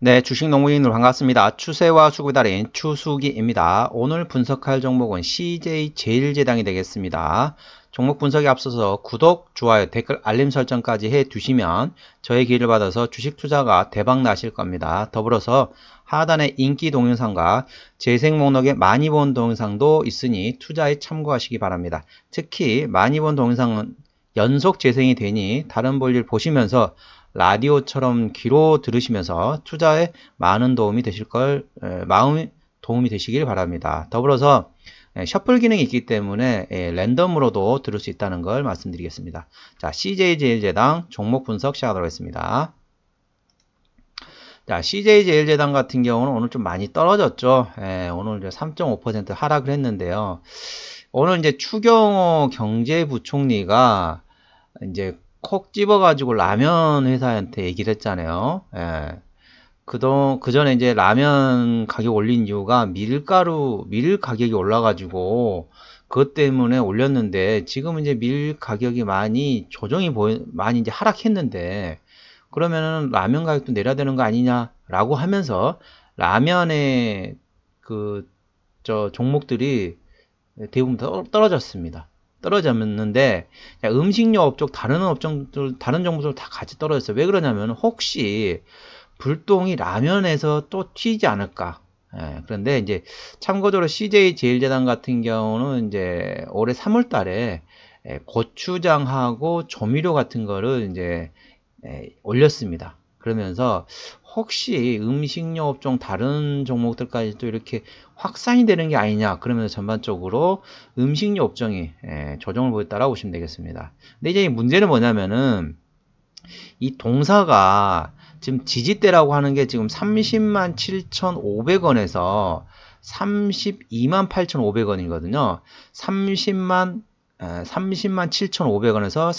네, 주식농구인으로 반갑습니다. 추세와 수급에 달인 추수기입니다. 오늘 분석할 종목은 CJ 제일제당이 되겠습니다. 종목 분석에 앞서서 구독, 좋아요, 댓글, 알림 설정까지 해두시면 저의 기회를 받아서 주식 투자가 대박 나실 겁니다. 더불어서 하단의 인기 동영상과 재생 목록에 많이 본 동영상도 있으니 투자에 참고하시기 바랍니다. 특히 많이 본 동영상은 연속 재생이 되니 다른 볼일 보시면서 라디오처럼 귀로 들으시면서 투자에 많은 도움이 되실 걸 마음이 도움이 되시길 바랍니다. 더불어서 셔플 기능이 있기 때문에 랜덤으로도 들을 수 있다는 걸 말씀드리겠습니다. 자, CJ제일제당 종목 분석 시작하도록 하겠습니다. 자, CJ제일제당 같은 경우는 오늘 좀 많이 떨어졌죠. 예, 오늘 이제 3.5% 하락을 했는데요. 오늘 이제 추경호 경제부총리가 이제 콕 집어가지고 라면 회사한테 얘기를 했잖아요. 예. 그동 그 전에 이제 라면 가격 올린 이유가 밀가루 밀 가격이 올라가지고 그것 때문에 올렸는데 지금 이제 밀 가격이 많이 조정이 보 많이 이제 하락했는데 그러면은 라면 가격도 내려야 되는 거 아니냐라고 하면서 라면의 그 저 종목들이 대부분 떨어졌습니다. 떨어졌는데 음식료 업종 다른 업종들 다른 정보들 다 같이 떨어졌어요. 왜 그러냐면 혹시 불똥이 라면에서 또 튀지 않을까. 예, 그런데 이제 참고적으로 CJ 제일제단 같은 경우는 이제 올해 3월 달에 예, 고추장하고 조미료 같은 거를 이제 예, 올렸습니다. 그러면서 혹시 음식료 업종 다른 종목들까지 또 이렇게 확산이 되는 게 아니냐 그러면서 전반적으로 음식료 업종이 예, 조정을 보였다라고 보시면 되겠습니다. 근데 이제 문제는 뭐냐면은 이 동사가 지금 지지대라고 하는 게 지금 30만 7,500원에서 32만 8,500원이거든요. 30만 30만 7,500원에서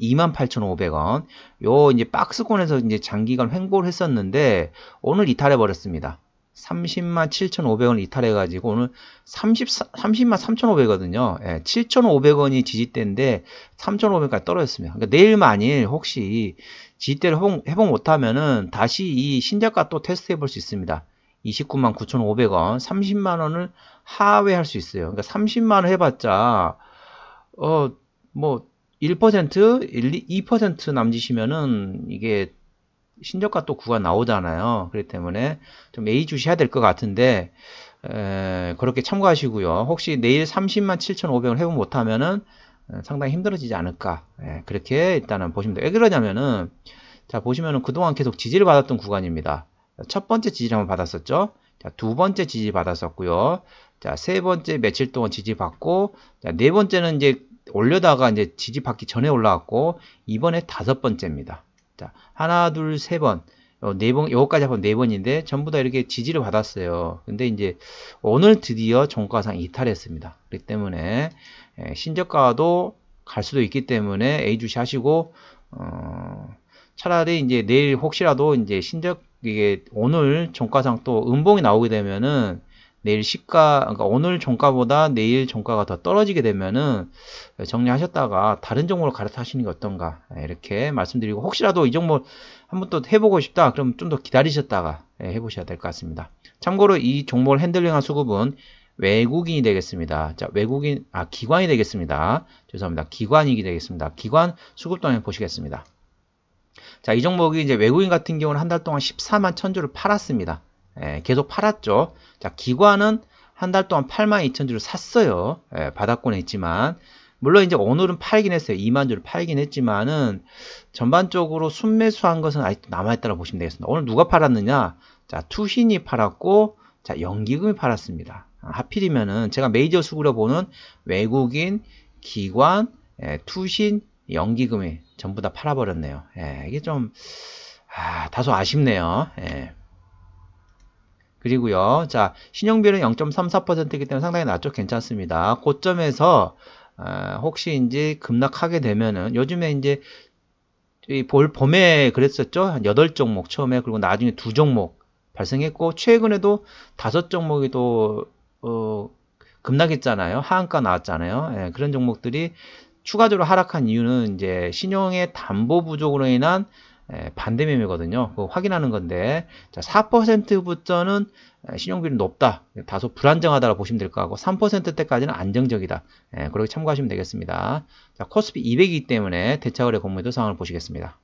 32만 8,500원. 요 이제 박스권에서 이제 장기간 횡보를 했었는데 오늘 이탈해 버렸습니다. 30만 7,500원 이탈해 가지고 오늘 34, 30만 3,500거든요. 예, 7,500원이 지지대인데 3,500원까지 떨어졌습니다. 그러니까 내일 만일 혹시 지지대를 회복, 회복 못 하면은 다시 이 신작가 또 테스트해 볼 수 있습니다. 29만 9,500원, 30만 원을 하회할 수 있어요. 그러니까 30만 원 해봤자 어, 뭐, 1%, 1, 2% 남짓이면은 이게 신저가 또 구가 나오잖아요. 그렇기 때문에 좀예의주셔야될 것 같은데 에, 그렇게 참고하시고요. 혹시 내일 30만 7,500원 회복 못하면은 어, 상당히 힘들어지지 않을까 에, 예, 그렇게 일단은 보시면 돼요. 왜 그러냐면은 자 보시면은 그동안 계속 지지를 받았던 구간입니다. 첫 번째 지지를 한번 받았었죠. 자, 두 번째 지지 받았었고요. 자, 세 번째 며칠 동안 지지받고, 자, 네 번째는 이제 올려다가 이제 지지받기 전에 올라왔고 이번에 다섯 번째입니다. 자, 하나, 둘, 세 번. 네 번, 요거까지 한번 네 번인데 전부 다 이렇게 지지를 받았어요. 근데 이제 오늘 드디어 종가상 이탈했습니다. 그렇기 때문에 예, 신저가도 갈 수도 있기 때문에 A 주시 하시고 어, 차라리 이제 내일 혹시라도 이제 신적 이게 오늘 종가상 또 음봉이 나오게 되면은 내일 시가 그러니까 오늘 종가보다 내일 종가가 더 떨어지게 되면은 정리하셨다가 다른 종목으로 갈아타 하시는 게 어떤가 예, 이렇게 말씀드리고 혹시라도 이 종목 한번 또 해보고 싶다 그럼 좀 더 기다리셨다가 예, 해보셔야 될 것 같습니다 참고로 이 종목을 핸들링한 수급은 외국인이 되겠습니다. 자, 외국인, 아, 기관이 되겠습니다. 죄송합니다. 기관이 되겠습니다. 기관 수급 동향 보시겠습니다. 자, 이 종목이 이제 외국인 같은 경우는 한 달 동안 14만 천주를 팔았습니다. 예, 계속 팔았죠. 자, 기관은 한 달 동안 82,000주를 샀어요. 예, 바닥권에 지만 물론 이제 오늘은 팔긴 했어요. 2만 주를 팔긴 했지만은 전반적으로 순매수한 것은 아직 남아있다고 보시면 되겠습니다. 오늘 누가 팔았느냐? 자, 투신이 팔았고 자, 연기금이 팔았습니다. 아, 하필이면은 제가 메이저 수구로 보는 외국인, 기관, 예, 투신, 연기금이 전부 다 팔아버렸네요. 예, 이게 좀 아, 다소 아쉽네요. 예. 그리고요. 자, 신용비율은 0.34%이기 때문에 상당히 낮죠. 괜찮습니다. 고점에서 아, 혹시 이제 급락하게 되면은 요즘에 이제 볼 봄에 그랬었죠. 한 8종목 처음에 그리고 나중에 두 종목 발생했고 최근에도 다섯 종목이 또 어, 급락했잖아요. 하한가 나왔잖아요. 예, 그런 종목들이 추가적으로 하락한 이유는 이제 신용의 담보 부족으로 인한 예, 반대매매거든요. 확인하는 건데 자 4%부터는 예, 신용비율이 높다. 다소 불안정하다고 보시면 될 것같고3때까지는 안정적이다. 예, 그렇게 참고하시면 되겠습니다. 자 코스피 200이기 때문에 대차거래 공모도 상황을 보시겠습니다.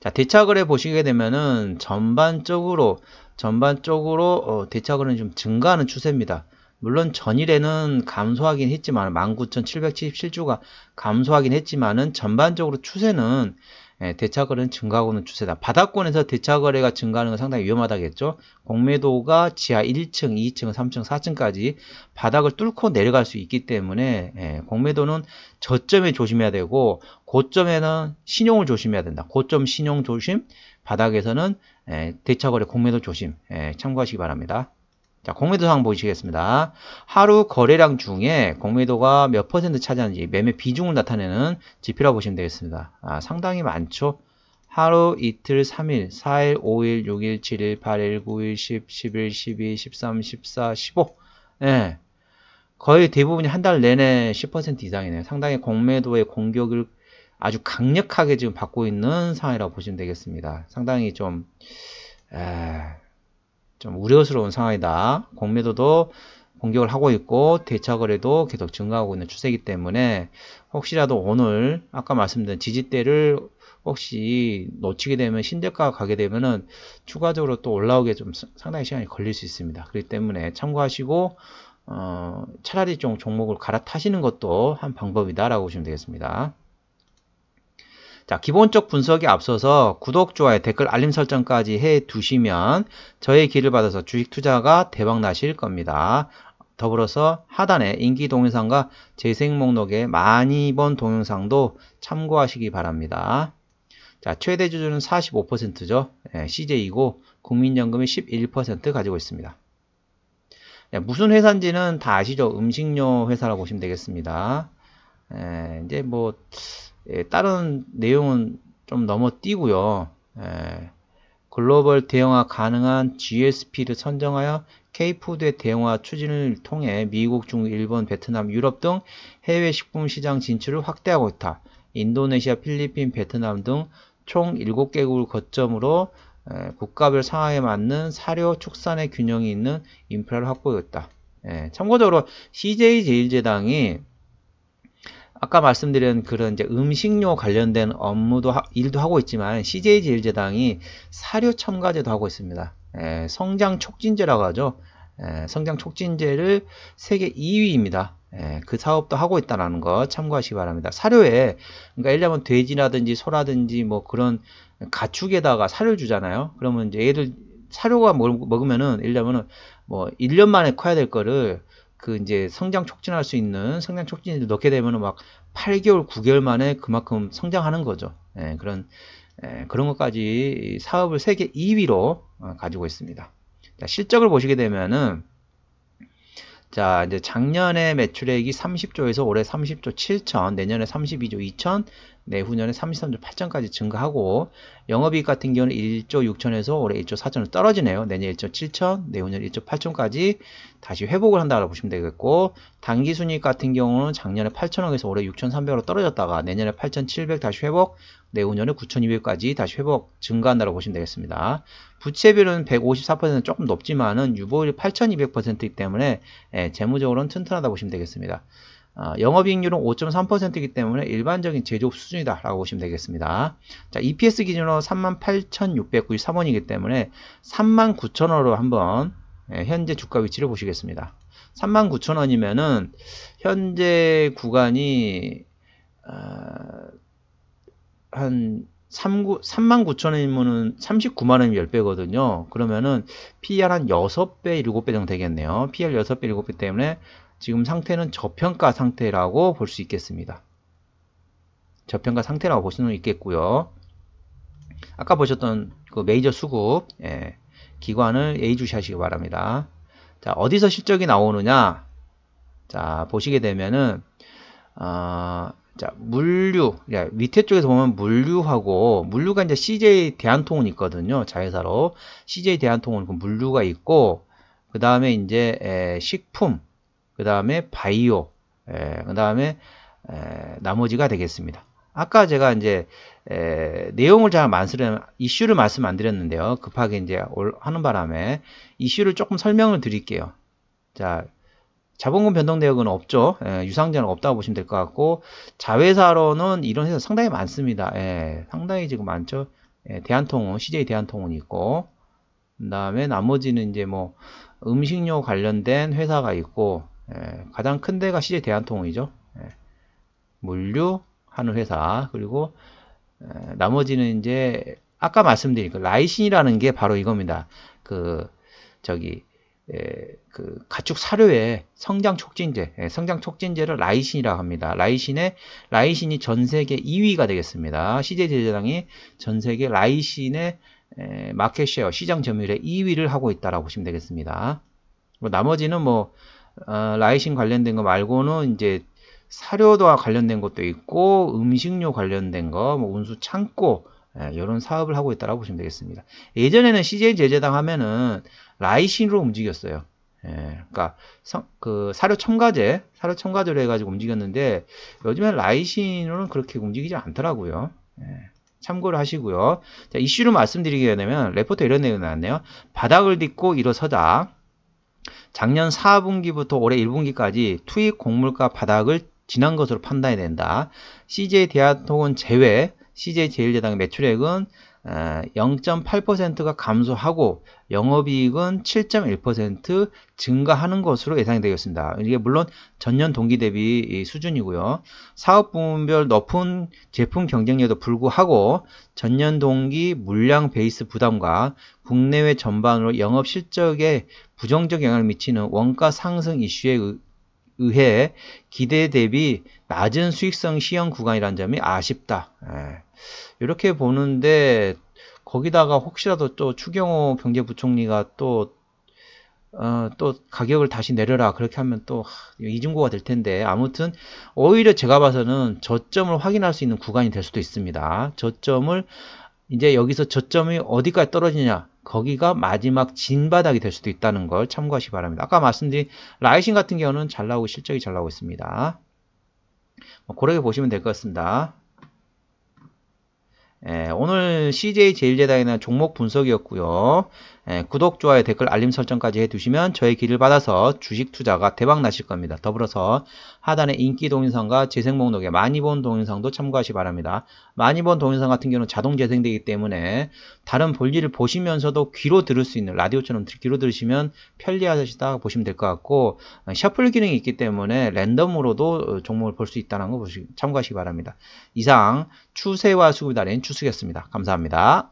자 대차거래 보시게 되면은 전반적으로 전반적으로 어, 대차거래는 좀 증가하는 추세입니다. 물론 전일에는 감소하긴 했지만 19,777주가 감소하긴 했지만은 전반적으로 추세는 예, 대차거래는 증가하고 는 추세다. 바닥권에서 대차거래가 증가하는 건 상당히 위험하다겠죠. 공매도가 지하 1층, 2층, 3층, 4층까지 바닥을 뚫고 내려갈 수 있기 때문에 예, 공매도는 저점에 조심해야 되고 고점에는 신용을 조심해야 된다. 고점 신용 조심, 바닥에서는 예, 대차거래 공매도 조심 예, 참고하시기 바랍니다. 자, 공매도상 보시겠습니다. 하루 거래량 중에 공매도가 몇 퍼센트 차지하는지 매매 비중을 나타내는 지표라고 보시면 되겠습니다. 아, 상당히 많죠? 하루, 이틀, 3일, 4일, 5일, 6일, 7일, 8일, 9일, 10, 11, 12, 13, 14, 15. 예. 거의 대부분이 한 달 내내 10% 이상이네요. 상당히 공매도의 공격을 아주 강력하게 지금 받고 있는 상황이라고 보시면 되겠습니다. 상당히 좀, 에, 좀 우려스러운 상황이다. 공매도도 공격을 하고 있고 대차 거래도 계속 증가하고 있는 추세이기 때문에 혹시라도 오늘 아까 말씀드린 지지대를 혹시 놓치게 되면 신저가 가게 되면은 추가적으로 또 올라오게 좀 상당히 시간이 걸릴 수 있습니다. 그렇기 때문에 참고하시고 어, 차라리 좀 종목을 갈아타시는 것도 한 방법이다라고 보시면 되겠습니다. 자, 기본적 분석에 앞서서 구독, 좋아요, 댓글, 알림 설정까지 해 두시면 저의 길을 받아서 주식 투자가 대박 나실 겁니다. 더불어서 하단에 인기 동영상과 재생 목록에 많이 본 동영상도 참고하시기 바랍니다. 자, 최대 주주는 45%죠. 예, CJ이고 국민연금이 11% 가지고 있습니다. 예, 무슨 회사인지는 다 아시죠? 음식료 회사라고 보시면 되겠습니다. 예, 이제 뭐 예, 다른 내용은 좀 넘어뛰고요. 예, 글로벌 대형화 가능한 GSP를 선정하여 K-푸드의 대형화 추진을 통해 미국, 중국, 일본, 베트남, 유럽 등 해외 식품 시장 진출을 확대하고 있다. 인도네시아, 필리핀, 베트남 등 총 7개국을 거점으로 예, 국가별 상황에 맞는 사료, 축산의 균형이 있는 인프라를 확보했다. 예, 참고적으로 CJ제일제당이 아까 말씀드린 그런 이제 음식료 관련된 업무도 하, 일도 하고 있지만 CJ 제일제당이 사료 첨가제도 하고 있습니다. 에, 예, 성장 촉진제라고 하죠. 에, 예, 성장 촉진제를 세계 2위입니다. 에, 예, 그 사업도 하고 있다라는 거 참고하시기 바랍니다. 사료에 그러니까 예를 들면 돼지라든지 소라든지 뭐 그런 가축에다가 사료 주잖아요. 그러면 이제 얘들 사료가 먹, 으면은 예를 들면은 뭐 1년 만에 커야 될 거를 그 이제 성장 촉진할 수 있는 성장 촉진을 넣게 되면은 막 8개월, 9개월 만에 그만큼 성장하는 거죠. 예, 그런 예, 그런 것까지 사업을 세계 2위로 어, 가지고 있습니다. 실적을 보시게 되면은 자, 이제 작년에 매출액이 30조에서 올해 30조 7천, 내년에 32조 2천, 내후년에 33조 8천까지 증가하고 영업이익 같은 경우는 1조 6천에서 올해 1조 4천으로 떨어지네요. 내년 1조 7천, 내후년 1조 8천까지 다시 회복을 한다고 보시면 되겠고 단기순이익 같은 경우는 작년에 8천억에서 올해 6,300으로 떨어졌다가 내년에 8,700 다시 회복, 내후년에 9,200까지 다시 회복 증가한다고 보시면 되겠습니다. 부채비율은 154% 조금 높지만은 유보율이 8,200%이기 때문에 예, 재무적으로는 튼튼하다 보시면 되겠습니다. 어, 영업이익률은 5.3%이기 때문에 일반적인 제조업 수준이다 라고 보시면 되겠습니다. 자 EPS 기준으로 38,693원이기 때문에 39,000원으로 한번 예, 현재 주가 위치를 보시겠습니다. 39,000원이면은 현재 구간이 어, 한 39,000원이면은 39만원이면 10배거든요. 그러면은 PR 한 6배, 7배 정도 되겠네요. PR 6배, 7배 때문에 지금 상태는 저평가 상태라고 볼 수 있겠습니다. 저평가 상태라고 보시는 있겠고요. 아까 보셨던 그 메이저 수급 예, 기관을 A 주시하시기 바랍니다. 자 어디서 실적이 나오느냐 자 보시게 되면은 어, 자, 물류. 야, 밑에 쪽에서 보면 물류하고, 물류가 이제 CJ 대한통운 있거든요. 자회사로. CJ 대한통운 그 물류가 있고, 그 다음에 이제, 에, 식품. 그 다음에 바이오. 그 다음에, 나머지가 되겠습니다. 아까 제가 이제, 에, 내용을 잘 말씀, 이슈를 말씀 안 드렸는데요. 급하게 이제 하는 바람에 이슈를 조금 설명을 드릴게요. 자, 자본금 변동 내역은 없죠. 예, 유상자는 없다고 보시면 될 것 같고 자회사로는 이런 회사 상당히 많습니다. 예, 상당히 지금 많죠. 예, 대한통운, CJ 대한통운 있고 그다음에 나머지는 이제 뭐 음식료 관련된 회사가 있고 예, 가장 큰 데가 CJ 대한통운이죠. 예, 물류 하는 회사 그리고 예, 나머지는 이제 아까 말씀드린 그 라이신이라는 게 바로 이겁니다. 그 저기 예, 그 가축 사료에 성장 촉진제, 예, 성장 촉진제를 라이신이라고 합니다. 라이신에 라이신이 전 세계 2위가 되겠습니다. CJ 제재당이 전 세계 라이신의 마켓 예, 쉐어 시장 점유율의 2위를 하고 있다라고 보시면 되겠습니다. 뭐 나머지는 뭐 어, 라이신 관련된 거 말고는 이제 사료와 도 관련된 것도 있고 음식료 관련된 거, 뭐 운수 창고 예, 이런 사업을 하고 있다라고 보시면 되겠습니다. 예전에는 CJ 제재당 하면은 라이신으로 움직였어요. 예, 그러니까 성, 그 사료 첨가제, 사료 첨가제로 해가지고 움직였는데 요즘엔 라이신으로는 그렇게 움직이지 않더라고요. 예, 참고를 하시고요. 자, 이슈로 말씀드리게 되면 레포트 이런 내용이 나왔네요. 바닥을 딛고 일어서다. 작년 4분기부터 올해 1분기까지 투입 곡물가 바닥을 지난 것으로 판단이 된다. CJ 대한통운 제외 CJ 제일제당 매출액은 0.8%가 어, 감소하고 영업이익은 7.1% 증가하는 것으로 예상이 되겠습니다. 이게 물론 전년 동기 대비 수준이고요. 사업 부문별 높은 제품 경쟁력에도 불구하고 전년 동기 물량 베이스 부담과 국내외 전반으로 영업 실적에 부정적 영향을 미치는 원가 상승 이슈에 의해 기대 대비 낮은 수익성 시험 구간이라는 점이 아쉽다. 예. 이렇게 보는데 거기다가 혹시라도 또 추경호 경제부총리가 또, 어, 또 가격을 다시 내려라 그렇게 하면 또 이중고가 될 텐데 아무튼 오히려 제가 봐서는 저점을 확인할 수 있는 구간이 될 수도 있습니다. 저점을 이제 여기서 저점이 어디까지 떨어지냐 거기가 마지막 진바닥이 될 수도 있다는 걸 참고하시기 바랍니다. 아까 말씀드린 라이신 같은 경우는 잘 나오고 실적이 잘 나오고 있습니다. 뭐 고르게 보시면 될 것 같습니다. 예, 오늘 CJ 제일제당에 대한 종목 분석이었고요. 예, 구독, 좋아요, 댓글, 알림 설정까지 해두시면 저의 길을 받아서 주식 투자가 대박 나실 겁니다. 더불어서 하단의 인기 동영상과 재생 목록에 많이 본 동영상도 참고하시 바랍니다. 많이 본 동영상 같은 경우는 자동 재생되기 때문에 다른 볼일을 보시면서도 귀로 들을 수 있는 라디오처럼 귀로 들으시면 편리하시다 보시면 될 것 같고 어, 셔플 기능이 있기 때문에 랜덤으로도 어, 종목을 볼 수 있다는 거보 참고하시기 바랍니다. 이상 추세와 수급이 달인 추수겠습니다. 감사합니다.